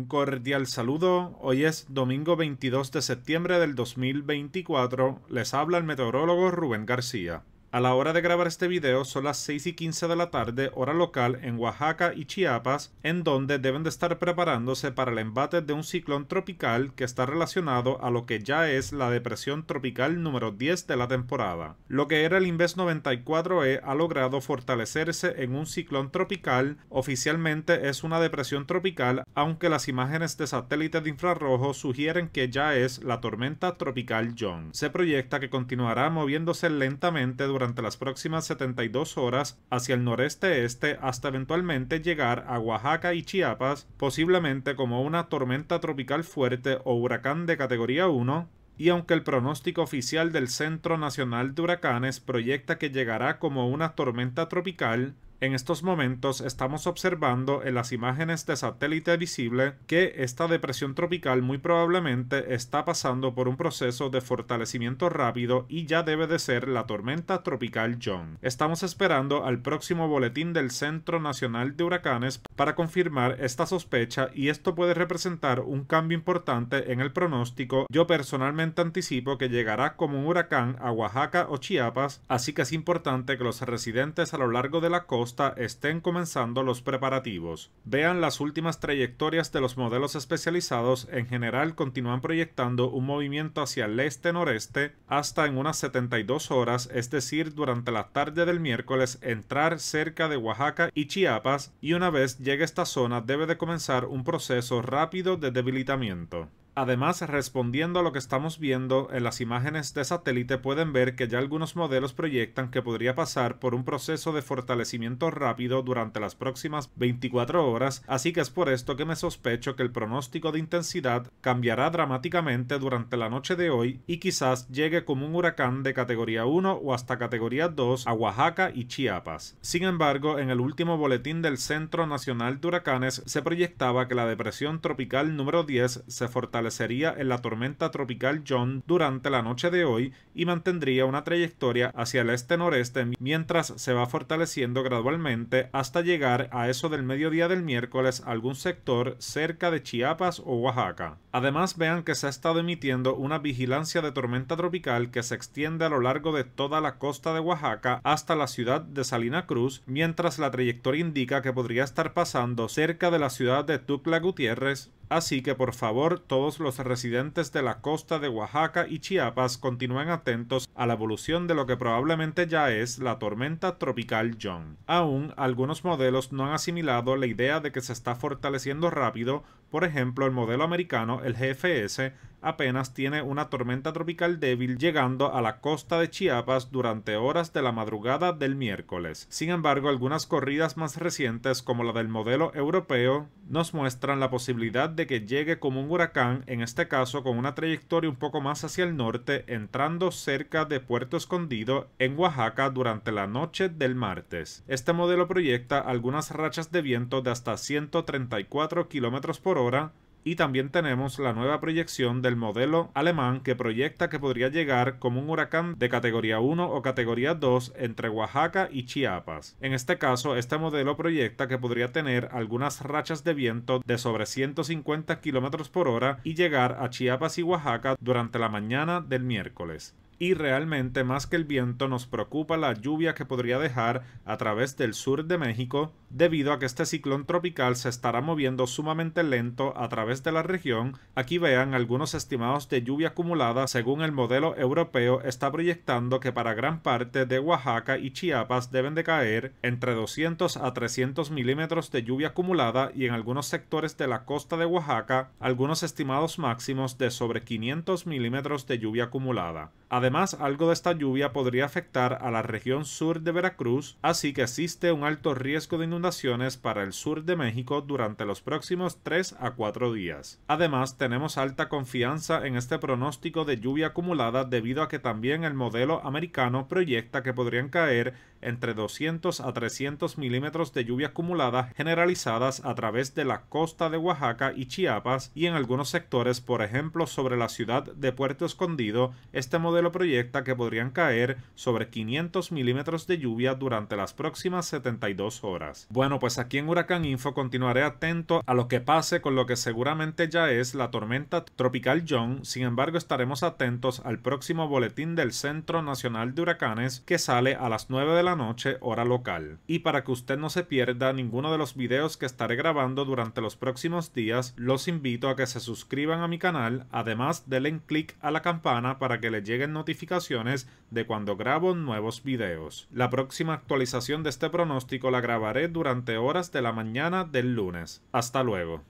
un cordial saludo. Hoy es domingo 22 de septiembre del 2024. Les habla el meteorólogo Rubén García. A la hora de grabar este video son las 6 y 15 de la tarde, hora local, en Oaxaca y Chiapas, en donde deben de estar preparándose para el embate de un ciclón tropical que está relacionado a lo que ya es la depresión tropical número 10 de la temporada. Lo que era el Inves 94E ha logrado fortalecerse en un ciclón tropical, oficialmente es una depresión tropical, aunque las imágenes de satélites de infrarrojo sugieren que ya es la tormenta tropical John. Se proyecta que continuará moviéndose lentamente durante durante las próximas 72 horas hacia el noreste-este hasta eventualmente llegar a Oaxaca y Chiapas, posiblemente como una tormenta tropical fuerte o huracán de categoría 1, y aunque el pronóstico oficial del Centro Nacional de Huracanes proyecta que llegará como una tormenta tropical, en estos momentos estamos observando en las imágenes de satélite visible que esta depresión tropical muy probablemente está pasando por un proceso de fortalecimiento rápido y ya debe de ser la tormenta tropical John. Estamos esperando al próximo boletín del Centro Nacional de Huracanes para confirmar esta sospecha y esto puede representar un cambio importante en el pronóstico. Yo personalmente anticipo que llegará como un huracán a Oaxaca o Chiapas, así que es importante que los residentes a lo largo de la costa estén comenzando los preparativos. Vean las últimas trayectorias de los modelos especializados en general continúan proyectando un movimiento hacia el este-noreste hasta en unas 72 horas, es decir, durante la tarde del miércoles entrar cerca de Oaxaca y Chiapas y una vez llegue esta zona debe de comenzar un proceso rápido de debilitamiento. Además, respondiendo a lo que estamos viendo en las imágenes de satélite, pueden ver que ya algunos modelos proyectan que podría pasar por un proceso de fortalecimiento rápido durante las próximas 24 horas, así que es por esto que me sospecho que el pronóstico de intensidad cambiará dramáticamente durante la noche de hoy y quizás llegue como un huracán de categoría 1 o hasta categoría 2 a Oaxaca y Chiapas. Sin embargo, en el último boletín del Centro Nacional de Huracanes se proyectaba que la depresión tropical número 10 se fortalecería fortalecería en la tormenta tropical John durante la noche de hoy y mantendría una trayectoria hacia el este-noreste mientras se va fortaleciendo gradualmente hasta llegar a eso del mediodía del miércoles algún sector cerca de Chiapas o Oaxaca. Además vean que se ha estado emitiendo una vigilancia de tormenta tropical que se extiende a lo largo de toda la costa de Oaxaca hasta la ciudad de Salina Cruz, mientras la trayectoria indica que podría estar pasando cerca de la ciudad de Tuxtla Gutiérrez, Así que por favor todos los residentes de la costa de Oaxaca y Chiapas continúen atentos a la evolución de lo que probablemente ya es la tormenta tropical John. Aún algunos modelos no han asimilado la idea de que se está fortaleciendo rápido, por ejemplo el modelo americano, el GFS, apenas tiene una tormenta tropical débil llegando a la costa de Chiapas durante horas de la madrugada del miércoles. Sin embargo, algunas corridas más recientes, como la del modelo europeo, nos muestran la posibilidad de que llegue como un huracán, en este caso con una trayectoria un poco más hacia el norte, entrando cerca de Puerto Escondido en Oaxaca durante la noche del martes. Este modelo proyecta algunas rachas de viento de hasta 134 km por hora, y también tenemos la nueva proyección del modelo alemán que proyecta que podría llegar como un huracán de categoría 1 o categoría 2 entre Oaxaca y Chiapas. En este caso, este modelo proyecta que podría tener algunas rachas de viento de sobre 150 km por hora y llegar a Chiapas y Oaxaca durante la mañana del miércoles y realmente más que el viento nos preocupa la lluvia que podría dejar a través del sur de México debido a que este ciclón tropical se estará moviendo sumamente lento a través de la región. Aquí vean algunos estimados de lluvia acumulada según el modelo europeo está proyectando que para gran parte de Oaxaca y Chiapas deben de caer entre 200 a 300 milímetros de lluvia acumulada y en algunos sectores de la costa de Oaxaca algunos estimados máximos de sobre 500 milímetros de lluvia acumulada. Además, algo de esta lluvia podría afectar a la región sur de Veracruz, así que existe un alto riesgo de inundaciones para el sur de México durante los próximos 3 a 4 días. Además, tenemos alta confianza en este pronóstico de lluvia acumulada debido a que también el modelo americano proyecta que podrían caer entre 200 a 300 milímetros de lluvia acumulada generalizadas a través de la costa de Oaxaca y Chiapas y en algunos sectores, por ejemplo sobre la ciudad de Puerto Escondido, este modelo lo proyecta que podrían caer sobre 500 milímetros de lluvia durante las próximas 72 horas. Bueno, pues aquí en Huracán Info continuaré atento a lo que pase con lo que seguramente ya es la tormenta tropical John, sin embargo estaremos atentos al próximo boletín del Centro Nacional de Huracanes que sale a las 9 de la noche hora local. Y para que usted no se pierda ninguno de los videos que estaré grabando durante los próximos días, los invito a que se suscriban a mi canal, además denle clic a la campana para que le lleguen notificaciones de cuando grabo nuevos videos. La próxima actualización de este pronóstico la grabaré durante horas de la mañana del lunes. Hasta luego.